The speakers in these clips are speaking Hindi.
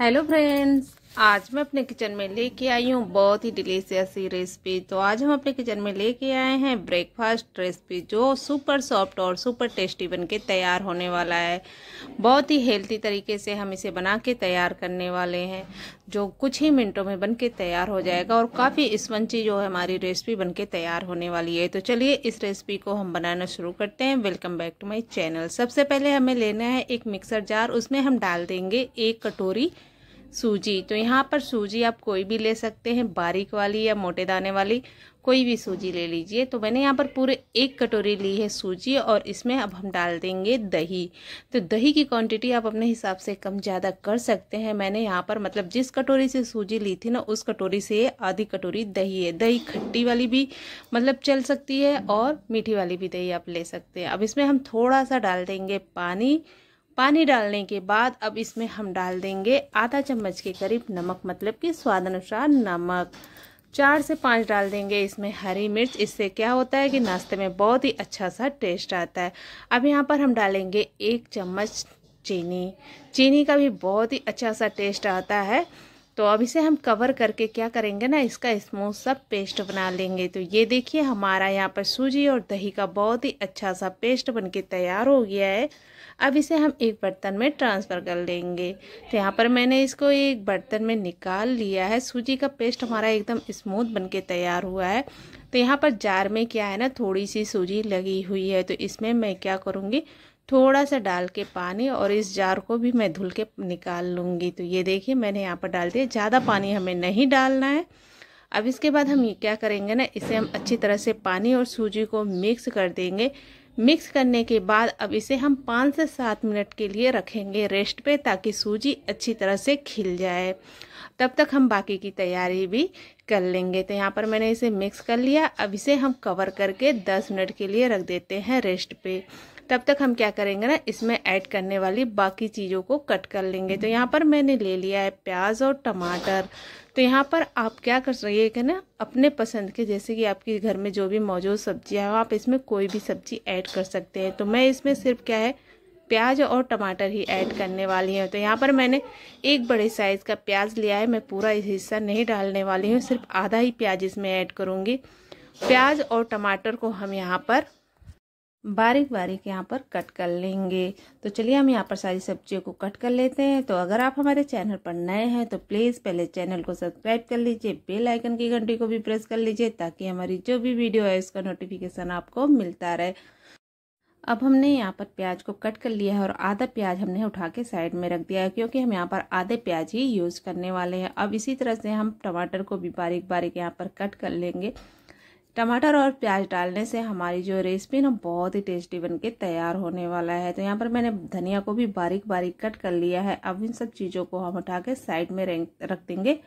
हेलो फ्रेंड्स आज मैं अपने किचन में लेके आई हूँ बहुत ही डिलीशियस रेसिपी तो आज हम अपने किचन में लेके आए हैं ब्रेकफास्ट रेसिपी जो सुपर सॉफ्ट और सुपर टेस्टी बन के तैयार होने वाला है बहुत ही हेल्थी तरीके से हम इसे बना के तैयार करने वाले हैं जो कुछ ही मिनटों में बन के तैयार हो जाएगा और काफ़ी स्पंची जो है हमारी रेसिपी बन के तैयार होने वाली है तो चलिए इस रेसिपी को हम बनाना शुरू करते हैं welcome back to my channel सबसे पहले हमें लेना है एक मिक्सर जार उसमें हम डाल देंगे एक कटोरी सूजी तो यहाँ पर सूजी आप कोई भी ले सकते हैं बारीक वाली या मोटे दाने वाली कोई भी सूजी ले लीजिए तो मैंने यहाँ पर पूरे एक कटोरी ली है सूजी और इसमें अब हम डाल देंगे दही तो दही की क्वांटिटी आप अपने हिसाब से कम ज़्यादा कर सकते हैं मैंने यहाँ पर मतलब जिस कटोरी से सूजी ली थी ना उस कटोरी से आधी कटोरी दही है दही खट्टी वाली भी मतलब चल सकती है और मीठी वाली भी दही आप ले सकते हैं अब इसमें हम थोड़ा सा डाल देंगे पानी पानी डालने के बाद अब इसमें हम डाल देंगे आधा चम्मच के करीब नमक मतलब कि स्वाद अनुसार नमक चार से पाँच डाल देंगे इसमें हरी मिर्च इससे क्या होता है कि नाश्ते में बहुत ही अच्छा सा टेस्ट आता है अब यहाँ पर हम डालेंगे एक चम्मच चीनी चीनी का भी बहुत ही अच्छा सा टेस्ट आता है तो अब इसे हम कवर करके क्या करेंगे ना इसका स्मूथ सा पेस्ट बना लेंगे तो ये देखिए हमारा यहाँ पर सूजी और दही का बहुत ही अच्छा सा पेस्ट बनके तैयार हो गया है अब इसे हम एक बर्तन में ट्रांसफ़र कर लेंगे तो यहाँ पर मैंने इसको एक बर्तन में निकाल लिया है सूजी का पेस्ट हमारा एकदम स्मूथ के तैयार हुआ है तो यहाँ पर जार में क्या है ना थोड़ी सी सूजी लगी हुई है तो इसमें मैं क्या करूँगी थोड़ा सा डाल के पानी और इस जार को भी मैं धुल के निकाल लूँगी तो ये देखिए मैंने यहाँ पर डाल दिया ज़्यादा पानी हमें नहीं डालना है अब इसके बाद हम ये क्या करेंगे ना इसे हम अच्छी तरह से पानी और सूजी को मिक्स कर देंगे मिक्स करने के बाद अब इसे हम पाँच से सात मिनट के लिए रखेंगे रेस्ट पे ताकि सूजी अच्छी तरह से खिल जाए तब तक हम बाकी की तैयारी भी कर लेंगे तो यहाँ पर मैंने इसे मिक्स कर लिया अब इसे हम कवर करके दस मिनट के लिए रख देते हैं रेस्ट पे तब तक हम क्या करेंगे ना इसमें ऐड करने वाली बाकी चीज़ों को कट कर लेंगे तो यहाँ पर मैंने ले लिया है प्याज और टमाटर तो यहाँ पर आप क्या कर कि ना अपने पसंद के जैसे कि आपके घर में जो भी मौजूद सब्जियाँ हो आप इसमें कोई भी सब्जी ऐड कर सकते हैं तो मैं इसमें सिर्फ क्या है प्याज और टमाटर ही ऐड करने वाली हूँ तो यहाँ पर मैंने एक बड़े साइज़ का प्याज लिया है मैं पूरा इस हिस्सा नहीं डालने वाली हूँ सिर्फ आधा ही प्याज इसमें ऐड करूँगी प्याज और टमाटर को हम यहाँ पर बारीक बारीक यहाँ पर कट कर लेंगे तो चलिए हम यहाँ पर सारी सब्जियों को कट कर लेते हैं तो अगर आप हमारे चैनल पर नए हैं तो प्लीज़ पहले चैनल को सब्सक्राइब कर लीजिए बेल आइकन की घंटी को भी प्रेस कर लीजिए ताकि हमारी जो भी वीडियो है उसका नोटिफिकेशन आपको मिलता रहे अब हमने यहाँ पर प्याज को कट कर लिया है और आधा प्याज हमने उठा के साइड में रख दिया है क्योंकि हम यहाँ पर आधे प्याज ही यूज़ करने वाले हैं अब इसी तरह से हम टमाटर को भी बारीक बारीक यहाँ पर कट कर लेंगे टमाटर और प्याज डालने से हमारी जो रेसिपी ना बहुत ही टेस्टी बनके तैयार होने वाला है तो यहाँ पर मैंने धनिया को भी बारीक बारीक कट कर लिया है अब इन सब चीज़ों को हम उठा के साइड में रख देंगे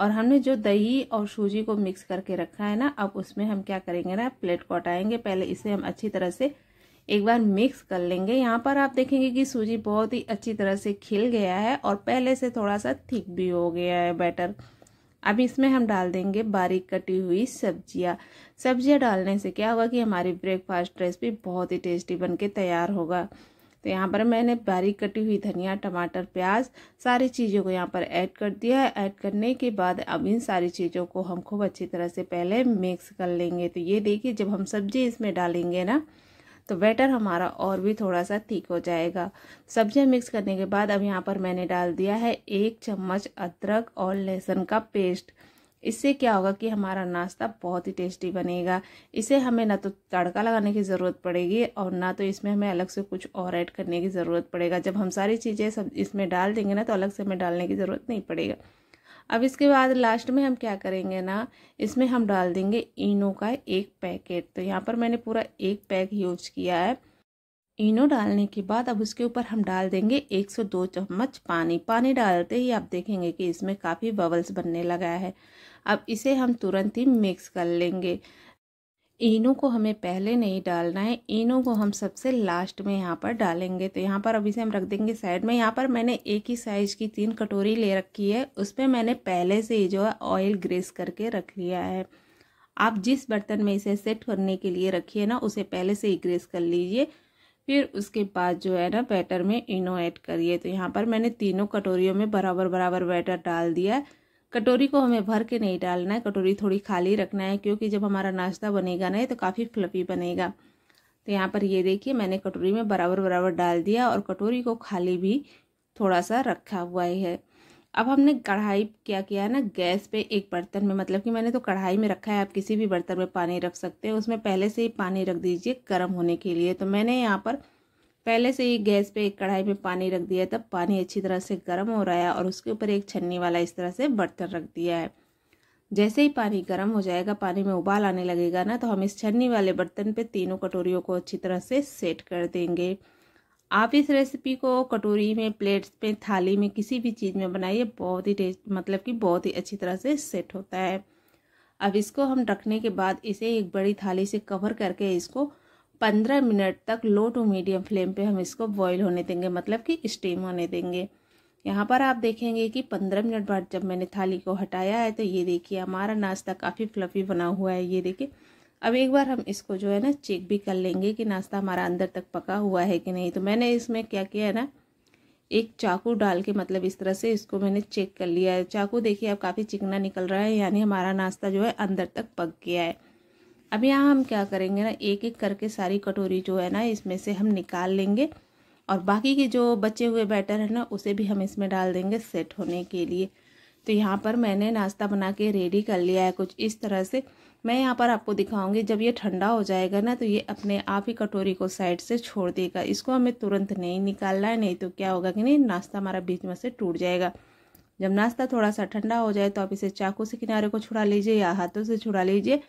और हमने जो दही और सूजी को मिक्स करके रखा है ना अब उसमें हम क्या करेंगे ना प्लेट को हटाएंगे पहले इसे हम अच्छी तरह से एक बार मिक्स कर लेंगे यहाँ पर आप देखेंगे कि सूजी बहुत ही अच्छी तरह से खिल गया है और पहले से थोड़ा सा थिक भी हो गया है बैटर अब इसमें हम डाल देंगे बारीक कटी हुई सब्जियाँ सब्जियाँ डालने से क्या होगा कि हमारी ब्रेकफास्ट रेसिपी बहुत ही टेस्टी बन के तैयार होगा तो यहाँ पर मैंने बारीक कटी हुई धनिया टमाटर प्याज सारी चीज़ों को यहाँ पर ऐड कर दिया है ऐड करने के बाद अब इन सारी चीज़ों को हम खूब अच्छी तरह से पहले मिक्स कर लेंगे तो ये देखिए जब हम सब्जी इसमें डालेंगे ना तो बैटर हमारा और भी थोड़ा सा ठीक हो जाएगा सब्जियाँ मिक्स करने के बाद अब यहाँ पर मैंने डाल दिया है एक चम्मच अदरक और लहसुन का पेस्ट इससे क्या होगा कि हमारा नाश्ता बहुत ही टेस्टी बनेगा इसे हमें ना तो तड़का लगाने की ज़रूरत पड़ेगी और ना तो इसमें हमें अलग से कुछ और ऐड करने की ज़रूरत पड़ेगा जब हम सारी चीज़ें सब इसमें डाल देंगे ना तो अलग से हमें डालने की ज़रूरत नहीं पड़ेगा अब इसके बाद लास्ट में हम क्या करेंगे ना इसमें हम डाल देंगे इनो का एक पैकेट तो यहाँ पर मैंने पूरा एक पैक यूज किया है इनो डालने के बाद अब उसके ऊपर हम डाल देंगे 102 चम्मच पानी पानी डालते ही आप देखेंगे कि इसमें काफ़ी बबल्स बनने लगा है अब इसे हम तुरंत ही मिक्स कर लेंगे इनों को हमें पहले नहीं डालना है इनो को हम सबसे लास्ट में यहाँ पर डालेंगे तो यहाँ पर अभी से हम रख देंगे साइड में यहाँ पर मैंने एक ही साइज़ की तीन कटोरी ले रखी है उस पर मैंने पहले से ही जो है ऑयल ग्रेस करके रख लिया है आप जिस बर्तन में इसे सेट करने के लिए रखिए ना उसे पहले से ही ग्रेस कर लीजिए फिर उसके बाद जो है ना बैटर में इनो ऐड करिए तो यहाँ पर मैंने तीनों कटोरियों में बराबर बराबर बैटर डाल दिया है कटोरी को हमें भर के नहीं डालना है कटोरी थोड़ी खाली रखना है क्योंकि जब हमारा नाश्ता बनेगा ना तो काफ़ी फ्लफी बनेगा तो यहाँ पर ये देखिए मैंने कटोरी में बराबर बराबर डाल दिया और कटोरी को खाली भी थोड़ा सा रखा हुआ है अब हमने कढ़ाई क्या किया ना गैस पे एक बर्तन में मतलब कि मैंने तो कढ़ाई में रखा है आप किसी भी बर्तन में पानी रख सकते हैं उसमें पहले से ही पानी रख दीजिए गर्म होने के लिए तो मैंने यहाँ पर पहले से ही गैस पे एक कढ़ाई में पानी रख दिया तब पानी अच्छी तरह से गर्म हो रहा है और उसके ऊपर एक छन्नी वाला इस तरह से बर्तन रख दिया है जैसे ही पानी गर्म हो जाएगा पानी में उबाल आने लगेगा ना तो हम इस छन्नी वाले बर्तन पे तीनों कटोरियों को अच्छी तरह से सेट कर देंगे आप इस रेसिपी को कटोरी में प्लेट्स में थाली में किसी भी चीज़ में बनाइए बहुत ही टेस्ट मतलब कि बहुत ही अच्छी तरह से सेट होता है अब इसको हम रखने के बाद इसे एक बड़ी थाली से कवर करके इसको पंद्रह मिनट तक लो टू मीडियम फ्लेम पे हम इसको बॉईल होने देंगे मतलब कि स्टीम होने देंगे यहाँ पर आप देखेंगे कि पंद्रह मिनट बाद जब मैंने थाली को हटाया है तो ये देखिए हमारा नाश्ता काफ़ी फ्लफ़ी बना हुआ है ये देखिए अब एक बार हम इसको जो है ना चेक भी कर लेंगे कि नाश्ता हमारा अंदर तक पका हुआ है कि नहीं तो मैंने इसमें क्या किया है ना एक चाकू डाल के मतलब इस तरह से इसको मैंने चेक कर लिया है चाकू देखिए अब काफ़ी चिकना निकल रहा है यानी हमारा नाश्ता जो है अंदर तक पक गया है अब यहाँ हम क्या करेंगे ना एक एक करके सारी कटोरी जो है ना इसमें से हम निकाल लेंगे और बाकी के जो बचे हुए बैटर है ना उसे भी हम इसमें डाल देंगे सेट होने के लिए तो यहाँ पर मैंने नाश्ता बना के रेडी कर लिया है कुछ इस तरह से मैं यहाँ पर आपको दिखाऊंगी जब ये ठंडा हो जाएगा ना तो ये अपने आप ही कटोरी को साइड से छोड़ देगा इसको हमें तुरंत नहीं निकालना है नहीं तो क्या होगा कि नहीं नाश्ता हमारा बीच में से टूट जाएगा जब नाश्ता थोड़ा सा ठंडा हो जाए तो आप इसे चाकू से किनारे को छुड़ा लीजिए या हाथों से छुड़ा लीजिए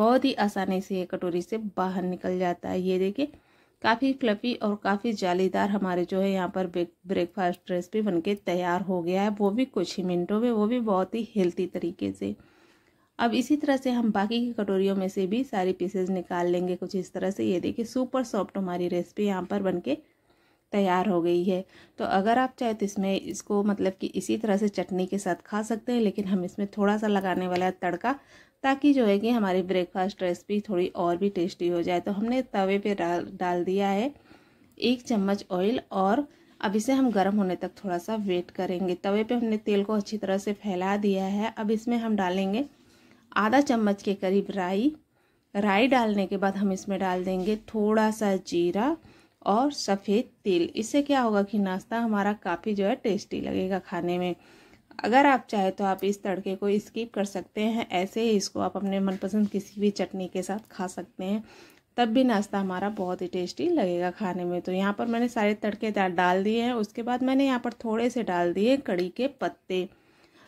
बहुत ही आसानी से ये कटोरी से बाहर निकल जाता है ये देखिए काफ़ी फ्लफी और काफ़ी जालीदार हमारे जो है यहाँ पर ब्रेकफास्ट रेसिपी बनके तैयार हो गया है वो भी कुछ ही मिनटों में वो भी बहुत ही हेल्थी तरीके से अब इसी तरह से हम बाकी की कटोरियों में से भी सारी पीसेज निकाल लेंगे कुछ इस तरह से ये देखिए सुपर सॉफ्ट हमारी रेसिपी यहाँ पर बनके तैयार हो गई है तो अगर आप चाहे तो इसमें इसको मतलब कि इसी तरह से चटनी के साथ खा सकते हैं लेकिन हम इसमें थोड़ा सा लगाने वाला है तड़का ताकि जो है कि हमारी ब्रेकफास्ट रेसिपी थोड़ी और भी टेस्टी हो जाए तो हमने तवे पे डाल डाल दिया है एक चम्मच ऑयल और अब इसे हम गर्म होने तक थोड़ा सा वेट करेंगे तवे पे हमने तेल को अच्छी तरह से फैला दिया है अब इसमें हम डालेंगे आधा चम्मच के करीब राई राई डालने के बाद हम इसमें डाल देंगे थोड़ा सा जीरा और सफ़ेद तिल इससे क्या होगा कि नाश्ता हमारा काफ़ी जो है टेस्टी लगेगा खाने में अगर आप चाहे तो आप इस तड़के को स्किप कर सकते हैं ऐसे ही इसको आप अपने मनपसंद किसी भी चटनी के साथ खा सकते हैं तब भी नाश्ता हमारा बहुत ही टेस्टी लगेगा खाने में तो यहाँ पर मैंने सारे तड़के डाल दिए हैं उसके बाद मैंने यहाँ पर थोड़े से डाल दिए कड़ी के पत्ते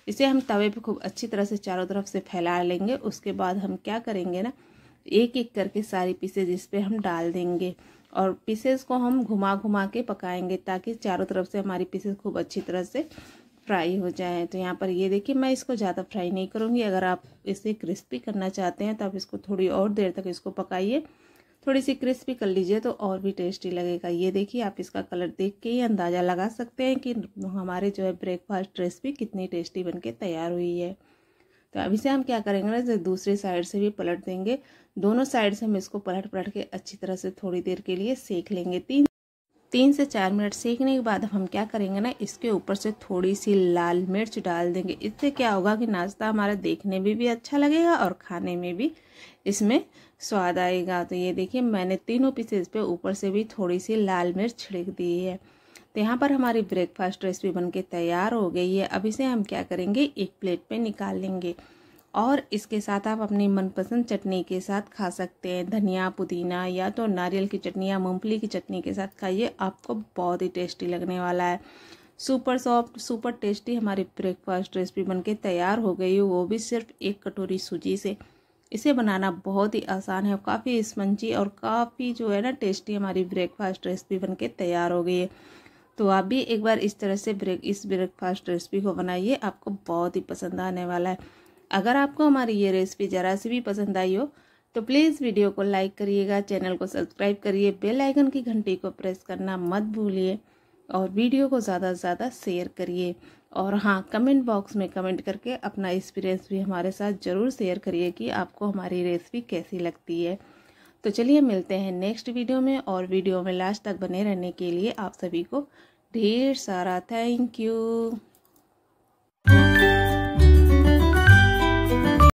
इसे हम तवे पे खूब अच्छी तरह से चारों तरफ से फैला लेंगे उसके बाद हम क्या करेंगे ना एक एक करके सारी पीसेज इस पर हम डाल देंगे और पीसेस को हम घुमा घुमा के पकाएंगे ताकि चारों तरफ से हमारी पीसेस खूब अच्छी तरह से फ्राई हो जाए तो यहाँ पर ये देखिए मैं इसको ज़्यादा फ्राई नहीं करूँगी अगर आप इसे क्रिस्पी करना चाहते हैं तो आप इसको थोड़ी और देर तक इसको पकाइए थोड़ी सी क्रिस्पी कर लीजिए तो और भी टेस्टी लगेगा ये देखिए आप इसका कलर देख के ही अंदाज़ा लगा सकते हैं कि हमारे जो है ब्रेकफास्ट रेसिपी कितनी टेस्टी बनके तैयार हुई है तो अभी से हम क्या करेंगे ना तो दूसरी साइड से भी पलट देंगे दोनों साइड से हम इसको पलट पलट के अच्छी तरह से थोड़ी देर के लिए सेक लेंगे तीन तीन से चार मिनट सेकने के बाद हम क्या करेंगे ना इसके ऊपर से थोड़ी सी लाल मिर्च डाल देंगे इससे क्या होगा कि नाश्ता हमारा देखने में भी, भी अच्छा लगेगा और खाने में भी इसमें स्वाद आएगा तो ये देखिए मैंने तीनों पीसेस पे ऊपर से भी थोड़ी सी लाल मिर्च छिड़क दी है तो यहाँ पर हमारी ब्रेकफास्ट रेसिपी बनके तैयार हो गई है अभी से हम क्या करेंगे एक प्लेट पे निकाल लेंगे और इसके साथ आप अपनी मनपसंद चटनी के साथ खा सकते हैं धनिया पुदीना या तो नारियल की चटनी या मूँगफली की चटनी के साथ खाइए आपको बहुत ही टेस्टी लगने वाला है सुपर सॉफ्ट सुपर टेस्टी हमारी ब्रेकफास्ट रेसिपी बनके तैयार हो गई है वो भी सिर्फ एक कटोरी सूजी से इसे बनाना बहुत ही आसान है काफ़ी स्पंजी और काफ़ी जो है ना टेस्टी हमारी ब्रेकफास्ट रेसिपी बनके तैयार हो गई है तो आप भी एक बार इस तरह से ब्रेक इस ब्रेकफास्ट रेसिपी को बनाइए आपको बहुत ही पसंद आने वाला है अगर आपको हमारी ये रेसिपी ज़रा सी भी पसंद आई हो तो प्लीज़ वीडियो को लाइक करिएगा चैनल को सब्सक्राइब करिए बेल आइकन की घंटी को प्रेस करना मत भूलिए और वीडियो को ज़्यादा से ज़्यादा शेयर करिए और हाँ कमेंट बॉक्स में कमेंट करके अपना एक्सपीरियंस भी हमारे साथ ज़रूर शेयर करिए कि आपको हमारी रेसिपी कैसी लगती है तो चलिए मिलते हैं नेक्स्ट वीडियो में और वीडियो में लास्ट तक बने रहने के लिए आप सभी को ढेर सारा थैंक यू